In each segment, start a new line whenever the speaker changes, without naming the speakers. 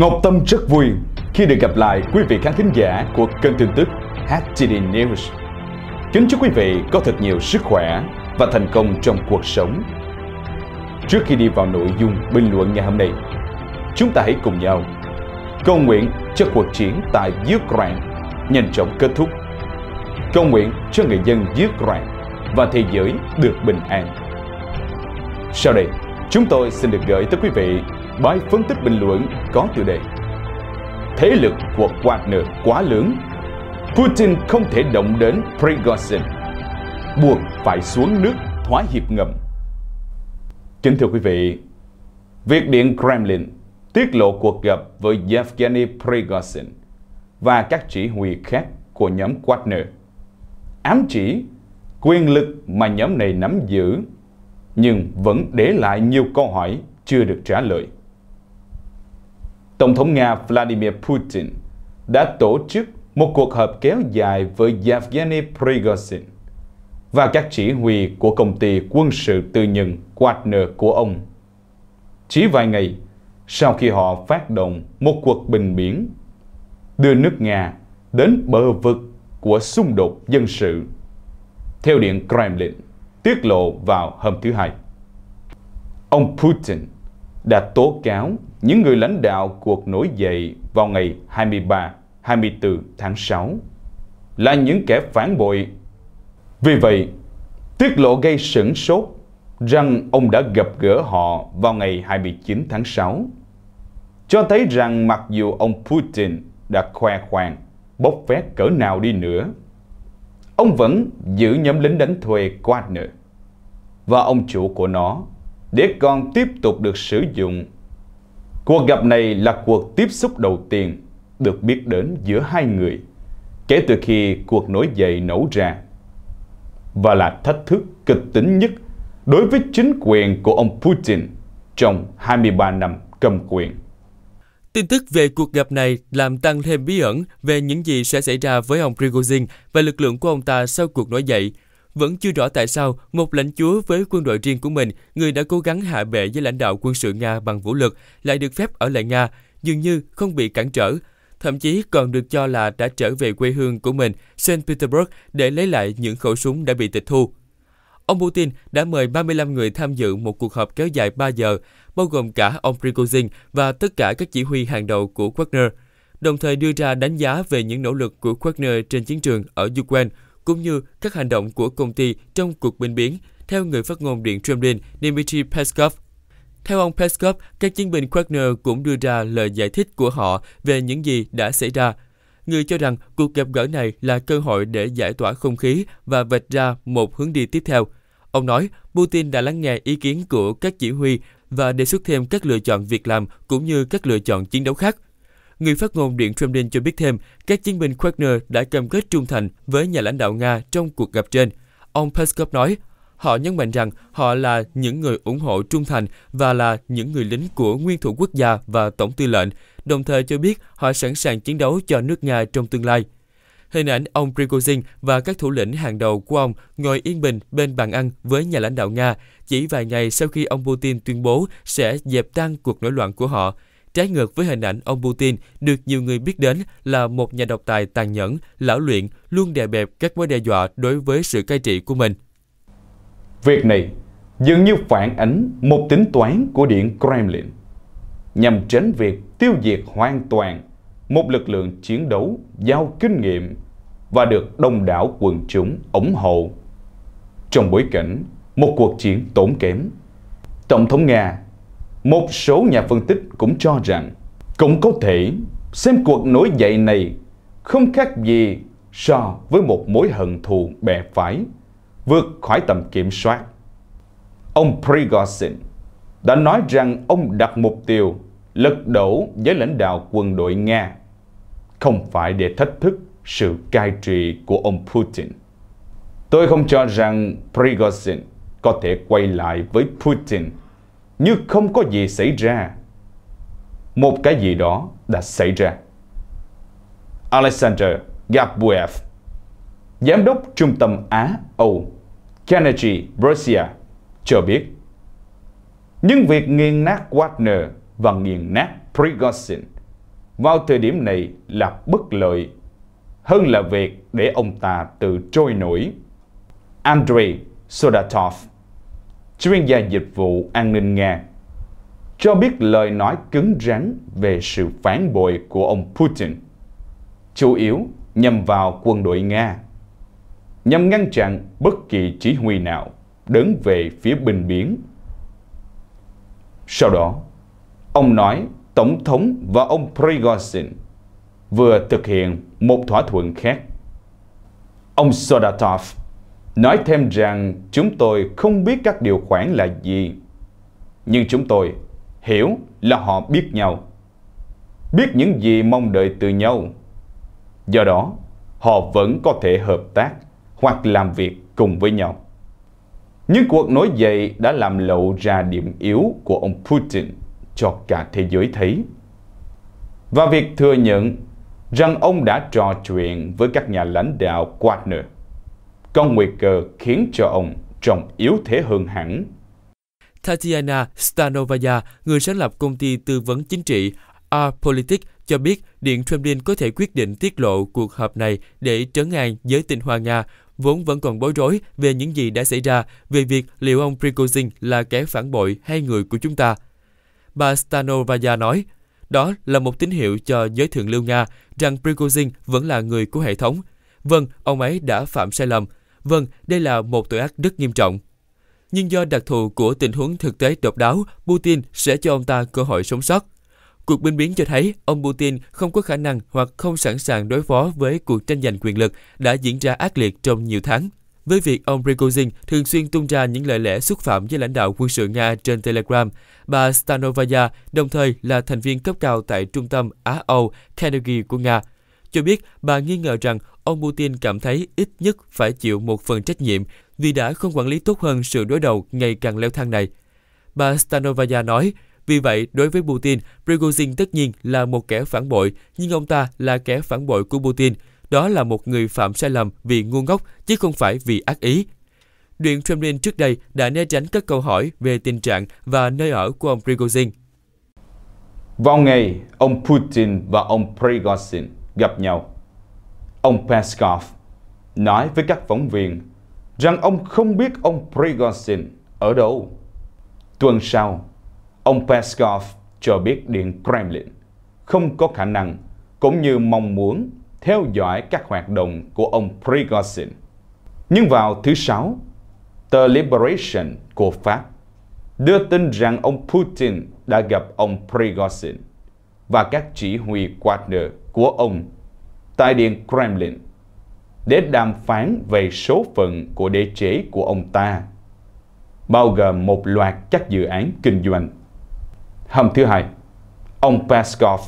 Ngọc Tâm rất vui khi được gặp lại quý vị khán thính giả của kênh tin tức HTD News. Kính chúc quý vị có thật nhiều sức khỏe và thành công trong cuộc sống. Trước khi đi vào nội dung bình luận ngày hôm nay, chúng ta hãy cùng nhau cầu nguyện cho cuộc chiến tại Ukraine nhanh chóng kết thúc. Cầu nguyện cho người dân Ukraine và thế giới được bình an. Sau đây, chúng tôi xin được gửi tới quý vị bài phân tích bình luận có tiêu đề Thế lực của Wagner quá lớn, Putin không thể động đến Prigozhin, buộc phải xuống nước thoái hiệp ngầm. Kính thưa quý vị, Việc Điện Kremlin tiết lộ cuộc gặp với Yevgeny Prigozhin và các chỉ huy khác của nhóm Wagner, ám chỉ quyền lực mà nhóm này nắm giữ nhưng vẫn để lại nhiều câu hỏi chưa được trả lời. Tổng thống Nga Vladimir Putin đã tổ chức một cuộc họp kéo dài với Yevgeny Prigozhin và các chỉ huy của công ty quân sự tư nhân Wagner của ông. Chỉ vài ngày sau khi họ phát động một cuộc bình biển đưa nước Nga đến bờ vực của xung đột dân sự, theo Điện Kremlin tiết lộ vào hôm thứ Hai. Ông Putin đã tố cáo những người lãnh đạo cuộc nổi dậy vào ngày 23, 24 tháng 6 là những kẻ phản bội. Vì vậy, tiết lộ gây sửng sốt rằng ông đã gặp gỡ họ vào ngày 29 tháng 6, cho thấy rằng mặc dù ông Putin đã khoe khoang bốc phét cỡ nào đi nữa, ông vẫn giữ nhóm lính đánh thuê Wagner và ông chủ của nó để con tiếp tục được sử dụng. Cuộc gặp này là cuộc tiếp xúc đầu tiên được biết đến giữa hai người kể từ khi cuộc nổi dậy nổ ra và là thách thức kịch tính nhất đối với chính quyền của ông Putin trong 23 năm cầm quyền.
Tin tức về cuộc gặp này làm tăng thêm bí ẩn về những gì sẽ xảy ra với ông Prigozhin và lực lượng của ông ta sau cuộc nổi dậy. Vẫn chưa rõ tại sao một lãnh chúa với quân đội riêng của mình, người đã cố gắng hạ bệ với lãnh đạo quân sự Nga bằng vũ lực, lại được phép ở lại Nga, dường như không bị cản trở. Thậm chí còn được cho là đã trở về quê hương của mình, St. Petersburg, để lấy lại những khẩu súng đã bị tịch thu. Ông Putin đã mời 35 người tham dự một cuộc họp kéo dài 3 giờ, bao gồm cả ông Prigozhin và tất cả các chỉ huy hàng đầu của Wagner, đồng thời đưa ra đánh giá về những nỗ lực của Wagner trên chiến trường ở Ukraine – cũng như các hành động của công ty trong cuộc binh biến, theo người phát ngôn Điện Kremlin Dmitry Peskov. Theo ông Peskov, các chiến binh Wagner cũng đưa ra lời giải thích của họ về những gì đã xảy ra. Người cho rằng cuộc gặp gỡ này là cơ hội để giải tỏa không khí và vạch ra một hướng đi tiếp theo. Ông nói, Putin đã lắng nghe ý kiến của các chỉ huy và đề xuất thêm các lựa chọn việc làm cũng như các lựa chọn chiến đấu khác. Người phát ngôn Điện Kremlin cho biết thêm, các chiến binh Wagner đã cam kết trung thành với nhà lãnh đạo Nga trong cuộc gặp trên. Ông Peskov nói, họ nhấn mạnh rằng họ là những người ủng hộ trung thành và là những người lính của nguyên thủ quốc gia và tổng tư lệnh, đồng thời cho biết họ sẵn sàng chiến đấu cho nước Nga trong tương lai. Hình ảnh ông Prigozhin và các thủ lĩnh hàng đầu của ông ngồi yên bình bên bàn ăn với nhà lãnh đạo Nga chỉ vài ngày sau khi ông Putin tuyên bố sẽ dẹp tan cuộc nổi loạn của họ – trái ngược với hình ảnh ông Putin được nhiều người biết đến là một nhà độc tài tàn nhẫn, lão luyện, luôn đè bẹp các mối đe dọa đối với sự cai trị của mình. Việc này dường như
phản ánh một tính toán của Điện Kremlin nhằm tránh việc tiêu diệt hoàn toàn một lực lượng chiến đấu giàu kinh nghiệm và được đông đảo quần chúng ủng hộ. Trong bối cảnh một cuộc chiến tốn kém, Tổng thống Nga một số nhà phân tích cũng cho rằng cũng có thể xem cuộc nổi dậy này không khác gì so với một mối hận thù bè phái vượt khỏi tầm kiểm soát. Ông Prigozhin đã nói rằng ông đặt mục tiêu lật đổ giới lãnh đạo quân đội Nga không phải để thách thức sự cai trị của ông Putin. Tôi không cho rằng Prigozhin có thể quay lại với Putin như không có gì xảy ra. Một cái gì đó đã xảy ra. Alexander Gabuev, giám đốc trung tâm Á-Âu Carnegie Russia, cho biết nhưng việc nghiền nát Wagner và nghiền nát Prigozhin vào thời điểm này là bất lợi hơn là việc để ông ta tự trôi nổi. Andrei Sodatov chuyên gia dịch vụ an ninh Nga, cho biết lời nói cứng rắn về sự phản bội của ông Putin, chủ yếu nhằm vào quân đội Nga, nhằm ngăn chặn bất kỳ chỉ huy nào đến về phía bình biển. Sau đó, ông nói Tổng thống và ông Prigozhin vừa thực hiện một thỏa thuận khác. Ông Sodatov nói thêm rằng chúng tôi không biết các điều khoản là gì, nhưng chúng tôi hiểu là họ biết nhau, biết những gì mong đợi từ nhau. Do đó, họ vẫn có thể hợp tác hoặc làm việc cùng với nhau. Nhưng cuộc nổi dậy đã làm lộ ra điểm yếu của ông Putin cho cả thế giới thấy. Và việc thừa nhận rằng ông đã trò chuyện với các nhà lãnh đạo Quadner có nguy cơ khiến cho ông trông yếu thế hơn hẳn.
Tatiana Stanovaya, người sáng lập công ty tư vấn chính trị R-Politics, cho biết Điện Kremlin có thể quyết định tiết lộ cuộc họp này để trấn an giới tinh hoa Nga, vốn vẫn còn bối rối về những gì đã xảy ra về việc liệu ông Prigozhin là kẻ phản bội hay người của chúng ta. Bà Stanovaya nói, đó là một tín hiệu cho giới thượng lưu Nga rằng Prigozhin vẫn là người của hệ thống. Vâng, ông ấy đã phạm sai lầm, Vâng, đây là một tội ác rất nghiêm trọng. Nhưng do đặc thù của tình huống thực tế độc đáo, Putin sẽ cho ông ta cơ hội sống sót. Cuộc binh biến cho thấy ông Putin không có khả năng hoặc không sẵn sàng đối phó với cuộc tranh giành quyền lực đã diễn ra ác liệt trong nhiều tháng. Với việc ông Prigozhin thường xuyên tung ra những lời lẽ xúc phạm với lãnh đạo quân sự Nga trên Telegram, bà Stanovaya đồng thời là thành viên cấp cao tại trung tâm Á-Âu Carnegie của Nga – cho biết bà nghi ngờ rằng ông Putin cảm thấy ít nhất phải chịu một phần trách nhiệm vì đã không quản lý tốt hơn sự đối đầu ngày càng leo thang này. Bà Stanovaya nói, vì vậy, đối với Putin, Prigozhin tất nhiên là một kẻ phản bội, nhưng ông ta là kẻ phản bội của Putin. Đó là một người phạm sai lầm vì ngu ngốc, chứ không phải vì ác ý. Điện Kremlin trước đây đã né tránh các câu hỏi về tình trạng và nơi ở của ông Prigozhin. Vào ngày, ông
Putin và ông Prigozhin gặp nhau. Ông Peskov nói với các phóng viên rằng ông không biết ông Prigozhin ở đâu. Tuần sau, ông Peskov cho biết Điện Kremlin không có khả năng cũng như mong muốn theo dõi các hoạt động của ông Prigozhin. Nhưng vào thứ Sáu, tờ Liberation của Pháp đưa tin rằng ông Putin đã gặp ông Prigozhin và các chỉ huy Wagner của ông tại Điện Kremlin để đàm phán về số phận của đế chế của ông ta, bao gồm một loạt các dự án kinh doanh. Hôm thứ Hai, ông Peskov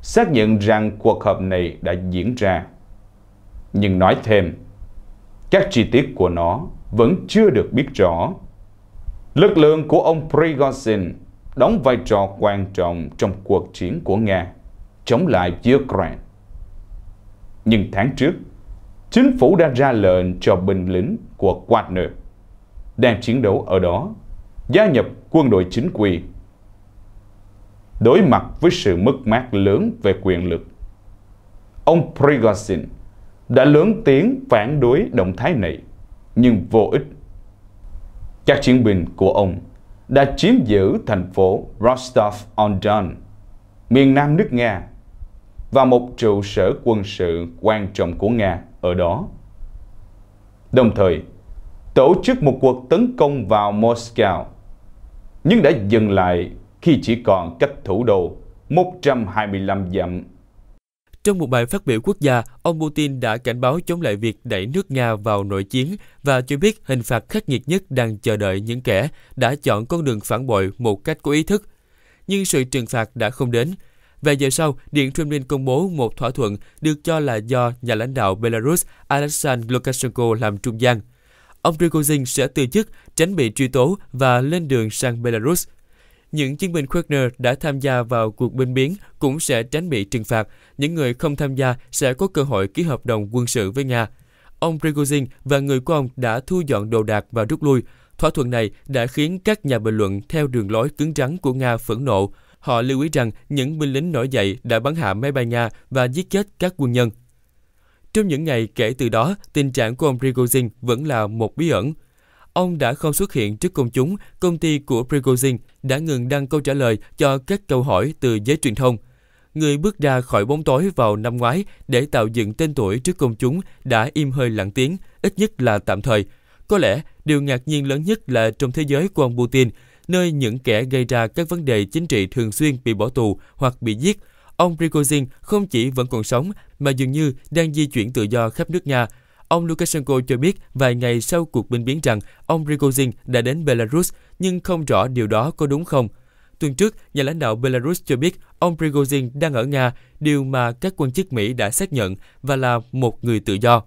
xác nhận rằng cuộc họp này đã diễn ra, nhưng nói thêm, các chi tiết của nó vẫn chưa được biết rõ. Lực lượng của ông Prigozhin đóng vai trò quan trọng trong cuộc chiến của Nga chống lại Ukraine. Nhưng tháng trước, chính phủ đã ra lệnh cho binh lính của Wagner đang chiến đấu ở đó gia nhập quân đội chính quy. Đối mặt với sự mất mát lớn về quyền lực, ông Prigozhin đã lớn tiếng phản đối động thái này, nhưng vô ích. Các chiến binh của ông đã chiếm giữ thành phố Rostov-on-Don, miền nam nước Nga và một trụ sở quân sự quan trọng của Nga ở đó. Đồng thời, tổ chức một cuộc tấn công vào Moscow, nhưng đã dừng lại khi chỉ còn cách thủ đô 125
dặm. Trong một bài phát biểu quốc gia, ông Putin đã cảnh báo chống lại việc đẩy nước Nga vào nội chiến và cho biết hình phạt khắc nghiệt nhất đang chờ đợi những kẻ đã chọn con đường phản bội một cách có ý thức. Nhưng sự trừng phạt đã không đến, Vài giờ sau, Điện Kremlin công bố một thỏa thuận được cho là do nhà lãnh đạo Belarus Alexander Lukashenko làm trung gian. Ông Prigozhin sẽ từ chức, tránh bị truy tố và lên đường sang Belarus. Những chiến binh Wagner đã tham gia vào cuộc binh biến cũng sẽ tránh bị trừng phạt. Những người không tham gia sẽ có cơ hội ký hợp đồng quân sự với Nga. Ông Prigozhin và người của ông đã thu dọn đồ đạc và rút lui. Thỏa thuận này đã khiến các nhà bình luận theo đường lối cứng rắn của Nga phẫn nộ. Họ lưu ý rằng những binh lính nổi dậy đã bắn hạ máy bay Nga và giết chết các quân nhân. Trong những ngày kể từ đó, tình trạng của ông Prigozhin vẫn là một bí ẩn. Ông đã không xuất hiện trước công chúng, công ty của Prigozhin đã ngừng đăng câu trả lời cho các câu hỏi từ giới truyền thông. Người bước ra khỏi bóng tối vào năm ngoái để tạo dựng tên tuổi trước công chúng đã im hơi lặng tiếng, ít nhất là tạm thời. Có lẽ, điều ngạc nhiên lớn nhất là trong thế giới của ông Putin – nơi những kẻ gây ra các vấn đề chính trị thường xuyên bị bỏ tù hoặc bị giết. Ông Prigozhin không chỉ vẫn còn sống mà dường như đang di chuyển tự do khắp nước Nga. Ông Lukashenko cho biết vài ngày sau cuộc binh biến rằng ông Prigozhin đã đến Belarus nhưng không rõ điều đó có đúng không. Tuần trước, nhà lãnh đạo Belarus cho biết ông Prigozhin đang ở Nga, điều mà các quan chức Mỹ đã xác nhận và là một người tự do.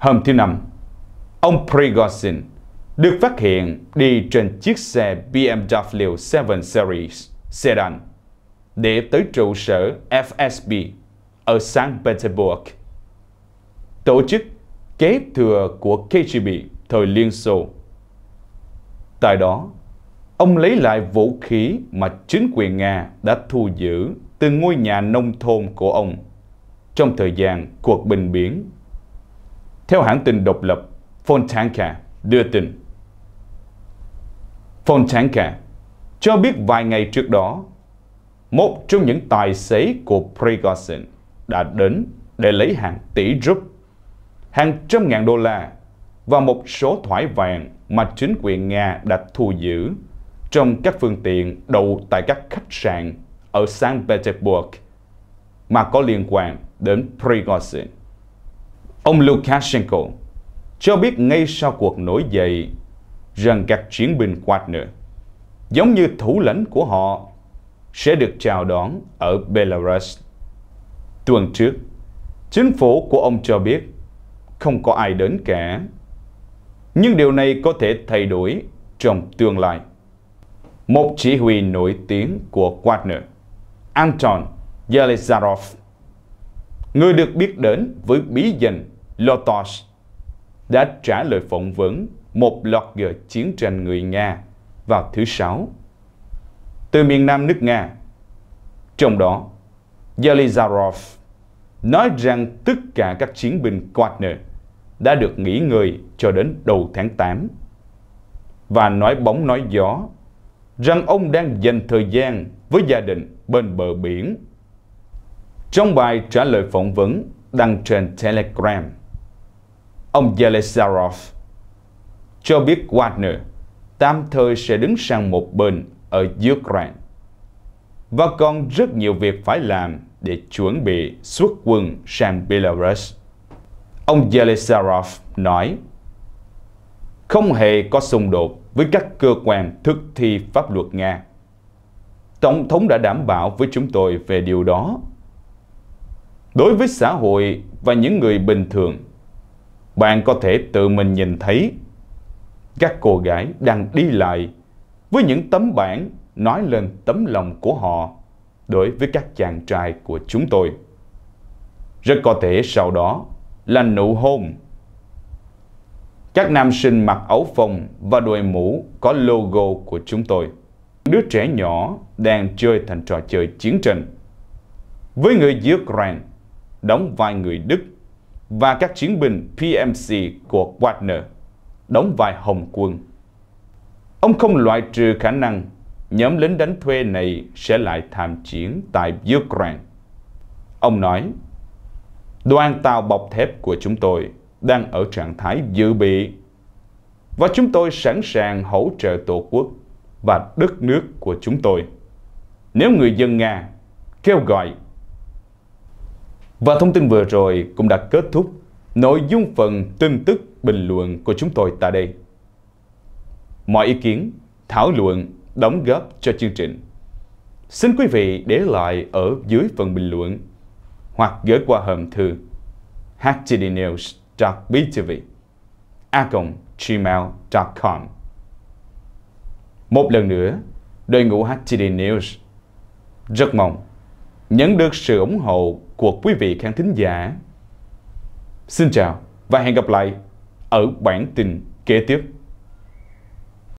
Hôm thứ Năm, ông Prigozhin được phát hiện đi
trên chiếc xe BMW 7 Series sedan để tới trụ sở FSB ở St. Petersburg. Tổ chức kế thừa của KGB thời Liên Xô. Tại đó, ông lấy lại vũ khí mà chính quyền Nga đã thu giữ từ ngôi nhà nông thôn của ông trong thời gian cuộc bình biến. Theo hãng tin độc lập Fontanka đưa tin, Fontanka cho biết vài ngày trước đó, một trong những tài xế của Prigozhin đã đến để lấy hàng tỷ rúp, hàng trăm ngàn đô la và một số thoải vàng mà chính quyền Nga đã thu giữ trong các phương tiện đậu tại các khách sạn ở San Petersburg mà có liên quan đến Prigozhin. Ông Lukashenko cho biết ngay sau cuộc nổi dậy rằng các chiến binh Wagner, giống như thủ lãnh của họ, sẽ được chào đón ở Belarus. Tuần trước, chính phủ của ông cho biết không có ai đến cả. Nhưng điều này có thể thay đổi trong tương lai. Một chỉ huy nổi tiếng của Wagner, Anton Yelizarov, người được biết đến với bí danh Lotos, đã trả lời phỏng vấn một loạt giờ chiến tranh người Nga vào thứ Sáu từ miền nam nước Nga. Trong đó, Yelizarov nói rằng tất cả các chiến binh Wagner đã được nghỉ ngơi cho đến đầu tháng 8 và nói bóng nói gió rằng ông đang dành thời gian với gia đình bên bờ biển. Trong bài trả lời phỏng vấn đăng trên Telegram, ông Yelizarov cho biết Wagner tạm thời sẽ đứng sang một bên ở Ukraine. Và còn rất nhiều việc phải làm để chuẩn bị xuất quân sang Belarus. Ông Yelizarov nói, không hề có xung đột với các cơ quan thực thi pháp luật Nga. Tổng thống đã đảm bảo với chúng tôi về điều đó. Đối với xã hội và những người bình thường, bạn có thể tự mình nhìn thấy các cô gái đang đi lại với những tấm bảng nói lên tấm lòng của họ đối với các chàng trai của chúng tôi. Rất có thể sau đó là nụ hôn. Các nam sinh mặc áo phông và đội mũ có logo của chúng tôi. Đứa trẻ nhỏ đang chơi thành trò chơi chiến tranh. Với người Ukraine, đóng vai người Đức và các chiến binh PMC của Wagner đóng vai Hồng quân. Ông không loại trừ khả năng nhóm lính đánh thuê này sẽ lại tham chiến tại Ukraine. Ông nói, đoàn tàu bọc thép của chúng tôi đang ở trạng thái dự bị và chúng tôi sẵn sàng hỗ trợ Tổ quốc và đất nước của chúng tôi. Nếu người dân Nga kêu gọi và thông tin vừa rồi cũng đã kết thúc nội dung phần tin tức bình luận của chúng tôi tại đây. Mọi ý kiến, thảo luận, đóng góp cho chương trình. Xin quý vị để lại ở dưới phần bình luận hoặc gửi qua hòm thư htdnews.btv a gmail.com Một lần nữa, đội ngũ HTD News rất mong nhận được sự ủng hộ của quý vị khán thính giả. Xin chào và hẹn gặp lại ở bản tin kế tiếp.